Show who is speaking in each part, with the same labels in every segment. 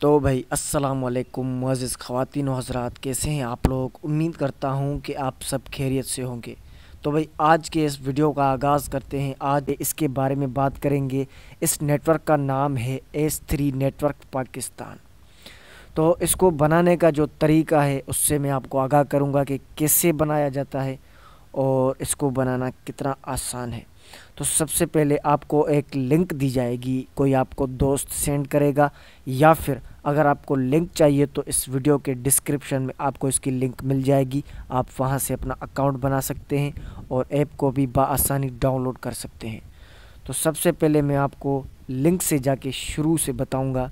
Speaker 1: तो भाई अस्सलाम वालेकुम अज़ीज़ ख़वान हजरात कैसे हैं आप लोग उम्मीद करता हूं कि आप सब खैरियत से होंगे तो भाई आज के इस वीडियो का आगाज़ करते हैं आज इसके बारे में बात करेंगे इस नेटवर्क का नाम है एस थ्री नेटवर्क पाकिस्तान तो इसको बनाने का जो तरीका है उससे मैं आपको आगाह करूँगा कि कैसे बनाया जाता है और इसको बनाना कितना आसान है तो सबसे पहले आपको एक लिंक दी जाएगी कोई आपको दोस्त सेंड करेगा या फिर अगर आपको लिंक चाहिए तो इस वीडियो के डिस्क्रिप्शन में आपको इसकी लिंक मिल जाएगी आप वहां से अपना अकाउंट बना सकते हैं और ऐप को भी बसानी डाउनलोड कर सकते हैं तो सबसे पहले मैं आपको लिंक से जाके शुरू से बताऊँगा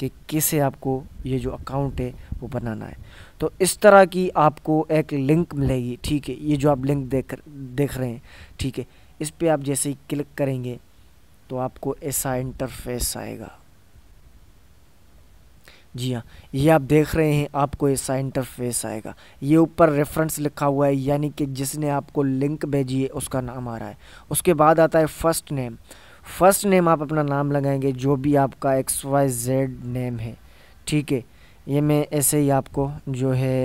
Speaker 1: कि कैसे आपको ये जो अकाउंट है वो बनाना है तो इस तरह की आपको एक लिंक मिलेगी ठीक है ये जो आप लिंक देख देख रहे हैं ठीक है इस पर आप जैसे ही क्लिक करेंगे तो आपको ऐसा इंटरफेस आएगा जी हाँ ये आप देख रहे हैं आपको ऐसा इंटरफेस आएगा ये ऊपर रेफरेंस लिखा हुआ है यानी कि जिसने आपको लिंक भेजी है उसका नाम आ रहा है उसके बाद आता है फर्स्ट नेम फर्स्ट नेम आप अपना नाम लगाएंगे जो भी आपका एक्स वाई जेड नेम है ठीक है ये मैं ऐसे ही आपको जो है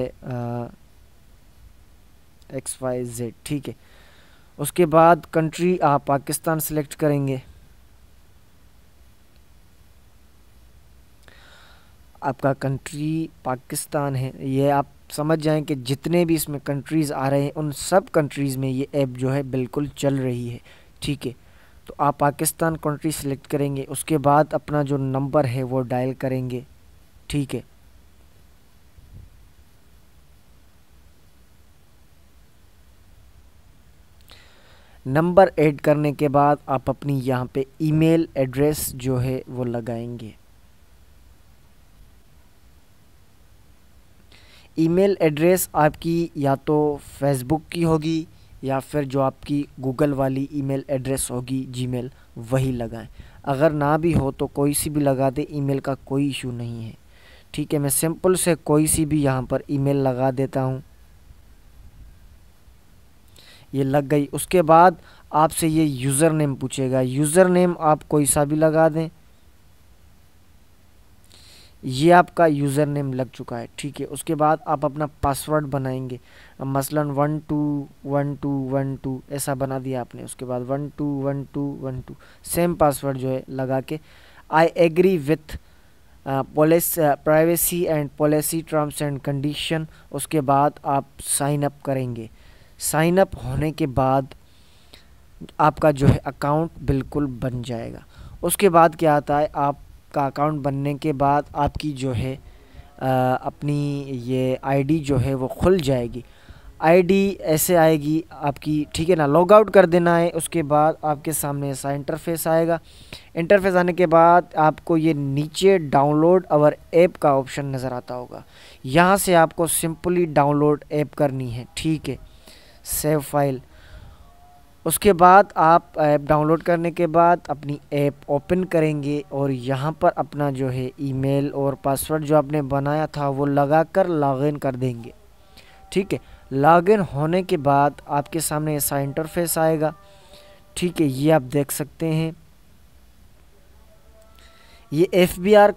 Speaker 1: एक्स वाई जेड ठीक है उसके बाद कंट्री आप पाकिस्तान सेलेक्ट करेंगे आपका कंट्री पाकिस्तान है ये आप समझ जाएं कि जितने भी इसमें कंट्रीज़ आ रहे हैं उन सब कंट्रीज़ में ये ऐप जो है बिल्कुल चल रही है ठीक है तो आप पाकिस्तान कंट्री सेलेक्ट करेंगे उसके बाद अपना जो नंबर है वो डायल करेंगे ठीक है नंबर ऐड करने के बाद आप अपनी यहाँ पे ईमेल एड्रेस जो है वो लगाएंगे ईमेल एड्रेस आपकी या तो फेसबुक की होगी या फिर जो आपकी गूगल वाली ईमेल एड्रेस होगी जीमेल वही लगाएं अगर ना भी हो तो कोई सी भी लगा दे ईमेल का कोई इशू नहीं है ठीक है मैं सिंपल से कोई सी भी यहाँ पर ईमेल लगा देता हूँ ये लग गई उसके बाद आपसे ये यूज़र नेम पूछेगा यूज़र नेम आप कोई सा भी लगा दें ये आपका यूज़र नेम लग चुका है ठीक है उसके बाद आप अपना पासवर्ड बनाएंगे मसलन one two one two one two ऐसा बना दिया आपने उसके बाद one two one two one two same password जो है लगा के I agree with policy privacy and policy terms and condition उसके बाद आप साइन अप करेंगे साइन अप होने के बाद आपका जो है अकाउंट बिल्कुल बन जाएगा उसके बाद क्या आता है आप आपका अकाउंट बनने के बाद आपकी जो है आ, अपनी ये आईडी जो है वो खुल जाएगी आईडी ऐसे आएगी आपकी ठीक है ना लॉग आउट कर देना है उसके बाद आपके सामने ऐसा इंटरफेस आएगा इंटरफेस आने के बाद आपको ये नीचे डाउनलोड अवर ऐप का ऑप्शन नज़र आता होगा यहाँ से आपको सिंपली डाउनलोड ऐप करनी है ठीक है सेव फाइल उसके बाद आप ऐप डाउनलोड करने के बाद अपनी ऐप ओपन करेंगे और यहाँ पर अपना जो है ईमेल और पासवर्ड जो आपने बनाया था वो लगा कर लॉगिन कर देंगे ठीक है लॉगिन होने के बाद आपके सामने ऐसा इंटरफेस आएगा ठीक है ये आप देख सकते हैं ये एफ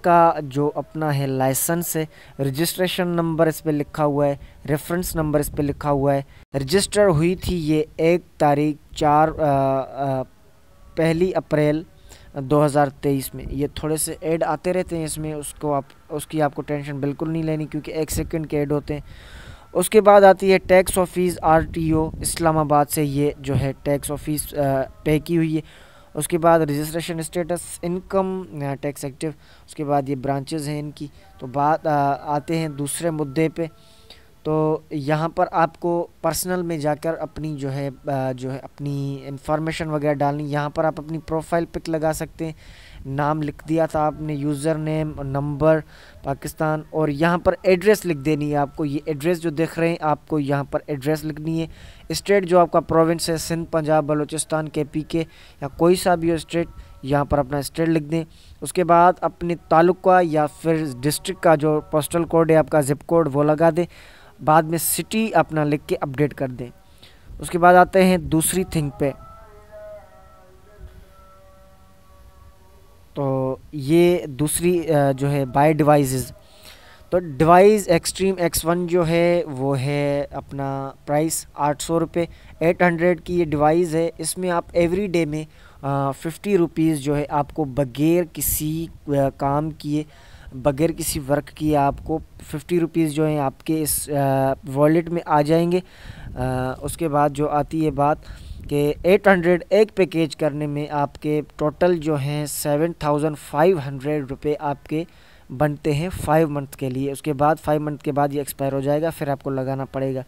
Speaker 1: का जो अपना है लाइसेंस है रजिस्ट्रेशन नंबर इस पर लिखा हुआ है रेफरेंस नंबर इस पर लिखा हुआ है रजिस्टर हुई थी ये एक तारीख चार आ, आ, पहली अप्रैल 2023 में ये थोड़े से ऐड आते रहते हैं इसमें उसको आप उसकी आपको टेंशन बिल्कुल नहीं लेनी क्योंकि एक सेकंड के ऐड होते हैं उसके बाद आती है टैक्स ऑफिस आरटीओ इस्लामाबाद से ये जो है टैक्स ऑफिस पे की हुई है उसके बाद registration status income tax active उसके बाद ये ब्रांचेज हैं इनकी तो बात आ, आते हैं दूसरे मुद्दे पर तो यहाँ पर आपको पर्सनल में जाकर अपनी जो है जो है अपनी इंफॉर्मेशन वगैरह डालनी यहाँ पर आप अपनी प्रोफाइल पिक लगा सकते हैं नाम लिख दिया था आपने यूज़र नेम नंबर पाकिस्तान और यहाँ पर एड्रेस लिख देनी है आपको ये एड्रेस जो देख रहे हैं आपको यहाँ पर एड्रेस लिखनी है स्टेट जो आपका प्रोविंस है सिंध पंजाब बलोचिस्तान के पी के या कोई सा भी इस्टेट स्टेट यहाँ पर अपना स्टेट लिख दें उसके बाद अपने ताल्लुक का या फिर डिस्ट्रिक्ट का जो पोस्टल कोड है आपका ज़िप कोड वो लगा दें बाद में सिटी अपना लिख के अपडेट कर दें उसके बाद आते हैं दूसरी थिंग पे तो ये दूसरी जो है बाय डिवाइसेस तो डिवाइस एक्सट्रीम एक्स वन जो है वो है अपना प्राइस आठ सौ रुपये एट हंड्रेड की ये डिवाइस है इसमें आप एवरी डे में फ़िफ्टी रुपीज़ जो है आपको बग़ैर किसी काम किए बगैर किसी वर्क की आपको फिफ्टी रुपीज़ जो हैं आपके इस वॉलेट में आ जाएंगे आ, उसके बाद जो आती है बात कि 800 एक पैकेज करने में आपके टोटल जो हैं 7500 रुपए आपके बनते हैं फाइव मंथ के लिए उसके बाद फाइव मंथ के बाद ये एक्सपायर हो जाएगा फिर आपको लगाना पड़ेगा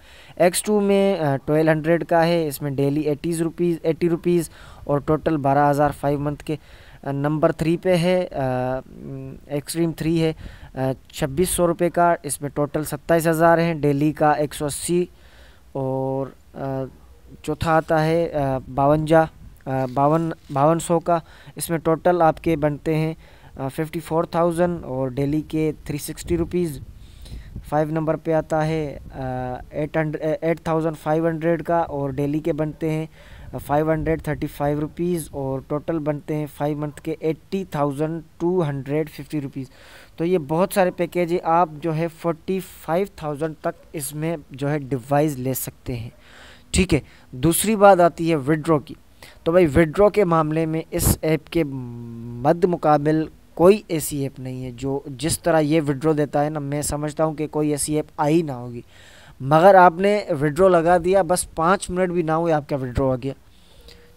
Speaker 1: एक्स टू में ट्वेल्व हंड्रेड का है इसमें daily eighties rupees eighty rupees और टोटल बारह हज़ार फाइव मंथ के नंबर थ्री पे है एक्सट्रीम थ्री है छब्बीस सौ रुपये का इसमें टोटल सत्ताईस हज़ार हैं डेली का एक सौ अस्सी और चौथा आता है बावनजा बावन बावन सौ का इसमें टोटल आपके बनते हैं फिफ्टी फोर थाउजेंड और डेली के three sixty rupees five number पे आता है eight hundred eight thousand five hundred का और डेली के बनते हैं five hundred thirty five rupees और टोटल बनते हैं फाइव मंथ के eighty thousand two hundred fifty rupees तो ये बहुत सारे पैकेज आप जो है फोर्टी फाइव थाउजेंड तक इसमें जो है डिवाइस ले सकते हैं ठीक है दूसरी बात आती है विड्रो की तो भाई विड्रो के मामले में इस ऐप के मद मुकाबल कोई ऐसी ऐप नहीं है जो जिस तरह ये विड्रो देता है ना मैं समझता हूँ कि कोई ऐसी ऐप आई ना होगी मगर आपने विड्रो लगा दिया बस पाँच मिनट भी ना हुए आपका विड्रॉ आ गया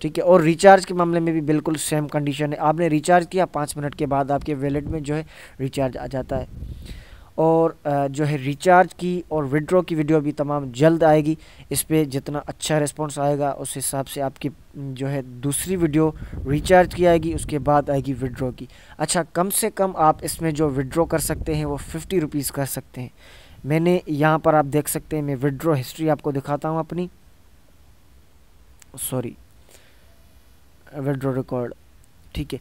Speaker 1: ठीक है और रिचार्ज के मामले में भी बिल्कुल सेम कंडीशन है आपने रिचार्ज किया पाँच मिनट के बाद आपके वैलेट में जो है रिचार्ज आ जाता है और जो है रिचार्ज की और विड्रॉ की वीडियो भी तमाम जल्द आएगी इस पर जितना अच्छा रिस्पॉन्स आएगा उस हिसाब से आपकी जो है दूसरी वीडियो रिचार्ज की आएगी उसके बाद आएगी विड्रॉ की अच्छा कम से कम आप इसमें जो विड्रो कर सकते हैं वो फिफ्टी रुपीज़ कर सकते हैं मैंने यहाँ पर आप देख सकते हैं मैं विड्रॉ हिस्ट्री आपको दिखाता हूँ अपनी सॉरी विड्रॉ रिकॉर्ड ठीक है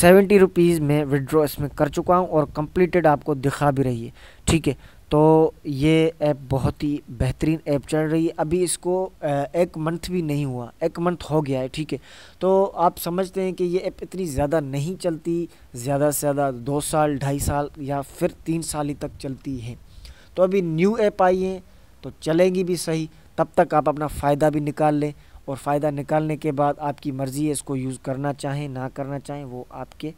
Speaker 1: सेवेंटी रुपीज़ में विड्रॉ इसमें कर चुका हूँ और कंप्लीटेड आपको दिखा भी रही है ठीक है तो ये ऐप बहुत ही बेहतरीन ऐप चल रही है अभी इसको एक मंथ भी नहीं हुआ एक मंथ हो गया है ठीक है तो आप समझते हैं कि ये ऐप इतनी ज़्यादा नहीं चलती ज़्यादा से ज़्यादा दो साल ढाई साल या फिर तीन साल ही तक चलती है तो अभी न्यू ऐप आई है तो चलेंगी भी सही तब तक आप अपना फ़ायदा भी निकाल लें और फ़ायदा निकालने के बाद आपकी मर्ज़ी है इसको यूज़ करना चाहें ना करना चाहें वो आपके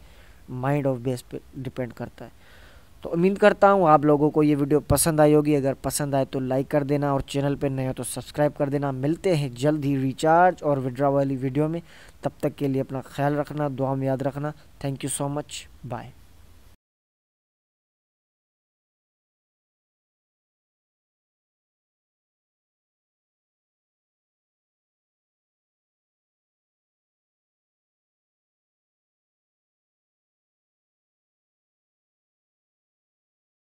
Speaker 1: माइंड और बेस पे डिपेंड करता है तो उम्मीद करता हूँ आप लोगों को ये वीडियो पसंद आई होगी अगर पसंद आए तो लाइक कर देना और चैनल पर नए हो तो सब्सक्राइब कर देना मिलते हैं जल्द ही रिचार्ज और विड्रा वाली वीडियो में तब तक के लिए अपना ख्याल रखना दुआ में याद रखना thank you so much bye